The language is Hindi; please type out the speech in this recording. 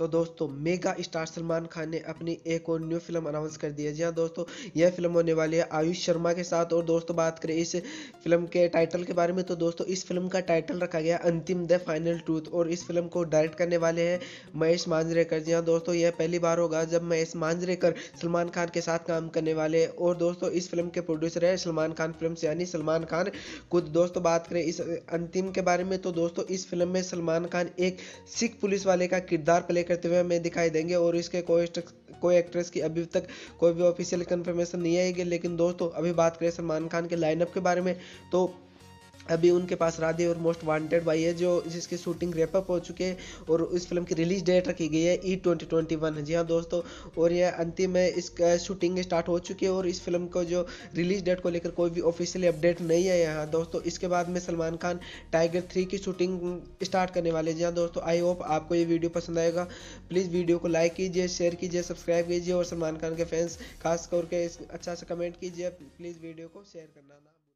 तो दोस्तों मेगा स्टार सलमान खान ने अपनी एक और न्यू फिल्म अनाउंस कर दी है जी हाँ दोस्तों यह फिल्म होने वाली है आयुष शर्मा के साथ और दोस्तों बात करें इस फिल्म के टाइटल के बारे में तो दोस्तों इस फिल्म का टाइटल रखा गया अंतिम द फाइनल ट्रूथ और इस फिल्म को डायरेक्ट करने वाले हैं महेश मांजरेकर जी हाँ दोस्तों यह पहली बार होगा जब महेश मांजरेकर सलमान खान के साथ काम करने वाले हैं और दोस्तों इस फिल्म के प्रोड्यूसर है सलमान खान फिल्म यानी सलमान खान खुद दोस्तों बात करें इस अंतिम के बारे में तो दोस्तों इस फिल्म में सलमान खान एक सिख पुलिस वाले का किरदार प्ले करते हुए हमें दिखाई देंगे और इसके कोई कोई एक्ट्रेस की अभी तक कोई भी ऑफिशियल कन्फर्मेशन नहीं आएगी लेकिन दोस्तों अभी बात करें सलमान खान के लाइनअप के बारे में तो अभी उनके पास राधे और मोस्ट वांटेड भाई है जो जिसकी शूटिंग रेपअप e हाँ हो चुकी है और इस फिल्म की रिलीज डेट रखी गई है ई ट्वेंटी ट्वेंटी वन जी हाँ दोस्तों और यह अंतिम है इसका शूटिंग स्टार्ट हो चुकी है और इस फिल्म को जो रिलीज डेट को लेकर कोई भी ऑफिशियली अपडेट नहीं है यहाँ दोस्तों इसके बाद में सलमान खान टाइगर थ्री की शूटिंग स्टार्ट करने वाले जी हाँ दोस्तों आई होप आपको ये वीडियो पसंद आएगा प्लीज़ वीडियो को लाइक कीजिए शेयर कीजिए सब्सक्राइब कीजिए और सलमान खान के फैंस खास करके अच्छा सा कमेंट कीजिए प्लीज़ वीडियो को शेयर करना ना